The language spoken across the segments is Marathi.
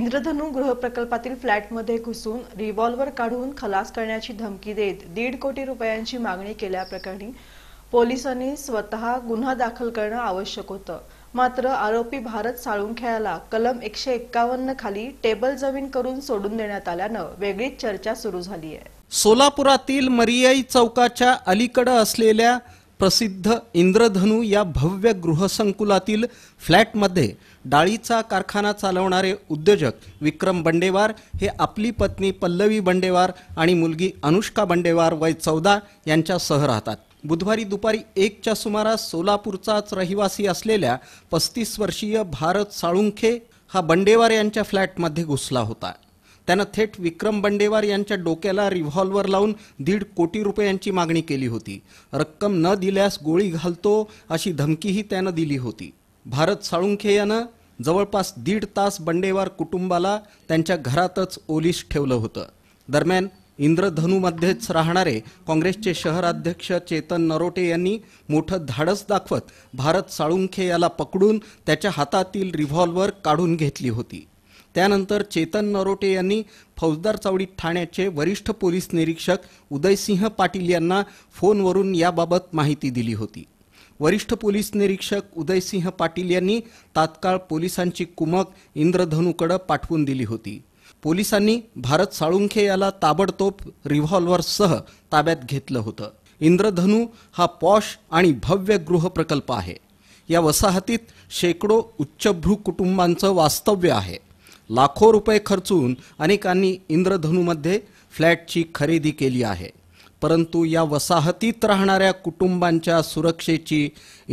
इंद्रधनु गृहप्रकल्पातील फ्लॅटमध्ये घुसून रिव्हॉल्वर काढून खलास करण्याची धमकी देत दीड कोटी रुपयांची मागणी केल्याप्रकरणी पोलिसांनी स्वतः गुन्हा दाखल करणं आवश्यक होतं मात्र आरोपी भारत साळून खेळाला कलम एकशे एक्कावन्न खाली टेबल जमीन करून सोडून देण्यात आल्यानं वेगळीच चर्चा सुरू झाली आहे सोलापुरातील मरियाई चौकाच्या अलीकडे असलेल्या प्रसिद्ध इंद्रधनू या भव्य गृहसंकुलातील फ्लॅटमध्ये डाळीचा कारखाना चालवणारे उद्योजक विक्रम बंडेवार हे आपली पत्नी पल्लवी बंडेवार आणि मुलगी अनुष्का बंडेवार वय चौदा यांच्यासह राहतात बुधवारी दुपारी एकच्या सुमारास सोलापूरचाच रहिवासी असलेल्या पस्तीस वर्षीय भारत साळुंखे हा बंडेवार यांच्या फ्लॅटमध्ये घुसला होता त्यानं थेट विक्रम बंडेवार यांच्या डोक्याला रिव्हॉल्वर लावून दीड कोटी रुपयांची मागणी केली होती रक्कम न दिल्यास गोळी घालतो अशी धमकीही त्यानं दिली होती भारत साळुंखे यानं जवळपास दीड तास बंडेवार कुटुंबाला त्यांच्या घरातच ओलीस ठेवलं होतं दरम्यान इंद्रधनूमध्येच राहणारे काँग्रेसचे शहराध्यक्ष चेतन नरोटे यांनी मोठं धाडस दाखवत भारत साळुंखे याला पकडून त्याच्या हातातील रिव्हॉल्वर काढून घेतली होती त्यानंतर चेतन नरोटे यांनी फौजदार चावडी ठाण्याचे वरिष्ठ पोलीस निरीक्षक उदयसिंह पाटील यांना फोनवरून याबाबत माहिती दिली होती वरिष्ठ पोलीस निरीक्षक उदयसिंह पाटील यांनी तात्काळ पोलिसांची कुमक इंद्रधनूकडे पाठवून दिली होती पोलिसांनी भारत साळुंखे याला ताबडतोब रिव्हॉल्व्हरसह ताब्यात घेतलं होतं इंद्रधनू हा पॉश आणि भव्य गृह प्रकल्प आहे या वसाहतीत शेकडो उच्चभ्रू कुटुंबांचं वास्तव्य आहे लाखो रुपये खर्चून अनेकांनी इंद्रधनूमध्ये फ्लॅटची खरेदी केली आहे परंतु या वसाहतीत राहणाऱ्या कुटुंबांच्या सुरक्षेची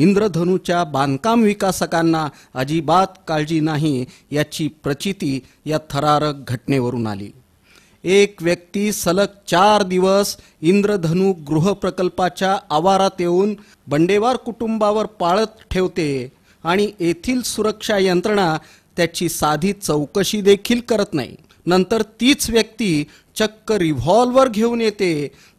इंद्रधनूच्या बांधकाम विकासकांना अजिबात काळजी नाही याची प्रचिती या थरारक घटनेवरून आली एक व्यक्ती सलग चार दिवस इंद्रधनू गृहप्रकल्पाच्या आवारात येऊन बंडेवार कुटुंबावर पाळत ठेवते आणि येथील सुरक्षा यंत्रणा त्याची साधी चौकशी देखील करत नाही नंतर तीच व्यक्ती चक्क रिव्हॉल्वर घेऊन येते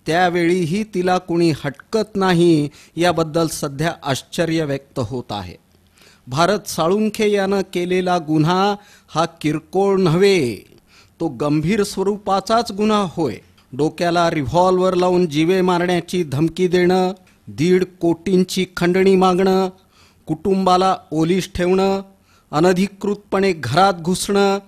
त्यावेळीही तिला कुणी हटकत नाही याबद्दल सध्या आश्चर्य व्यक्त होत आहे भारत साळुंखे यानं केलेला गुन्हा हा किरकोळ नव्हे तो गंभीर स्वरूपाचाच गुन्हा होय डोक्याला रिव्हॉल्वर लावून जीवे मारण्याची धमकी देणं दीड कोटींची खंडणी मागणं कुटुंबाला ओलीस ठेवणं अनधिकृतपणे घरात घुसणं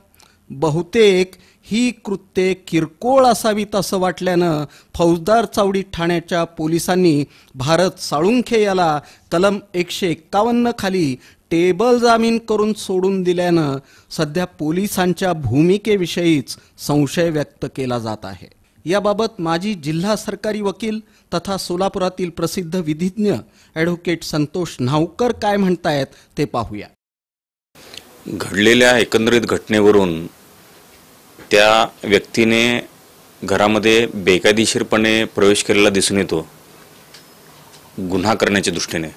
बहुतेक ही कृत्ये किरकोळ असावीत असं वाटल्यानं फौजदार चावडी ठाण्याच्या पोलिसांनी भारत साळुंखे याला कलम एकशे एक्कावन्न खाली टेबल जामीन करून सोडून दिल्यानं सध्या पोलिसांच्या भूमिकेविषयीच संशय व्यक्त केला जात आहे याबाबत माजी जिल्हा सरकारी वकील तथा सोलापुरातील प्रसिद्ध विधिज्ञ ॲडव्होकेट संतोष न्हावकर काय म्हणतायत ते पाहूया घडलेल्या एकंदरीत घटनेवरून त्या व्यक्तीने घरामध्ये बेकायदेशीरपणे प्रवेश केलेला दिसून येतो गुन्हा करण्याच्या दृष्टीने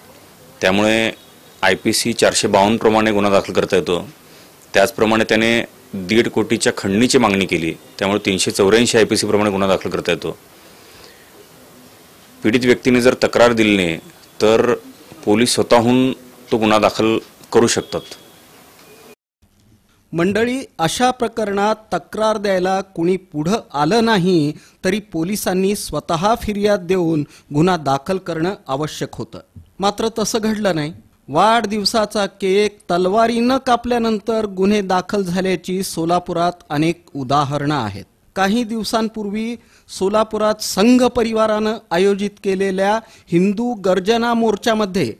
त्यामुळे आय पी सी चारशे बावन्नप्रमाणे गुन्हा दाखल करता येतो त्याचप्रमाणे त्याने दीड कोटीच्या खंडणीची मागणी केली त्यामुळे तीनशे चौऱ्याऐंशी आय पी सीप्रमाणे गुन्हा दाखल करता येतो पीडित व्यक्तीने जर तक्रार दिली नाही तर पोलीस स्वतःहून तो गुन्हा दाखल करू शकतात मंडळी अशा प्रकरणात तक्रार द्यायला कुणी पुढं आलं नाही तरी पोलिसांनी स्वतः फिर्याद देऊन गुन्हा दाखल करणं आवश्यक होतं मात्र तसं घडलं नाही वाढदिवसाचा केक तलवारीनं कापल्यानंतर गुन्हे दाखल झाल्याची सोलापुरात अनेक उदाहरणं आहेत काही दिवसांपूर्वी सोलापुरात संघ परिवारानं आयोजित केलेल्या हिंदू गर्जना मोर्चामध्ये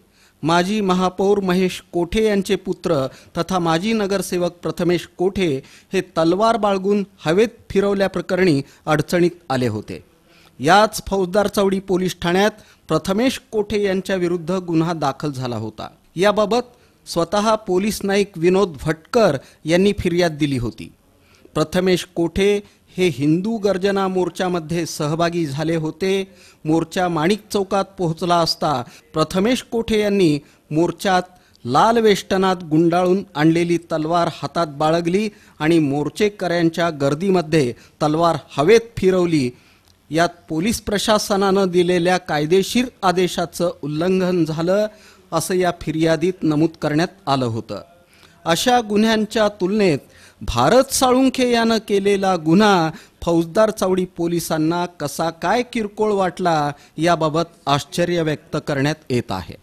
माजी महापौर महेश कोठे यांचे पुत्र तथा माजी नगरसेवक प्रथमेश कोठे हे तलवार बाळगून हवेत फिरवल्याप्रकरणी अडचणीत आले होते याच फौजदार चौडी पोलीस ठाण्यात प्रथमेश कोठे यांच्या विरुद्ध गुन्हा दाखल झाला होता याबाबत स्वतः पोलीस नाईक विनोद भटकर यांनी फिर्याद दिली होती प्रथमेश कोठे हे हिंदू गर्जना मोर्चामध्ये सहभागी झाले होते मोर्चा माणिक चौकात पोहोचला असता प्रथमेश कोठे यांनी मोर्चात लाल वेष्टनात गुंडाळून आणलेली तलवार हातात बाळगली आणि मोर्चेकऱ्यांच्या गर्दीमध्ये तलवार हवेत फिरवली यात पोलीस प्रशासनानं दिलेल्या कायदेशीर आदेशाचं उल्लंघन झालं असं या फिर्यादीत नमूद करण्यात आलं होतं अशा गुन्ह्यांच्या तुलनेत भारत साळुंखे यानं केलेला गुन्हा फौजदार चावडी पोलिसांना कसा काय किरकोळ वाटला याबाबत आश्चर्य व्यक्त करण्यात येत आहे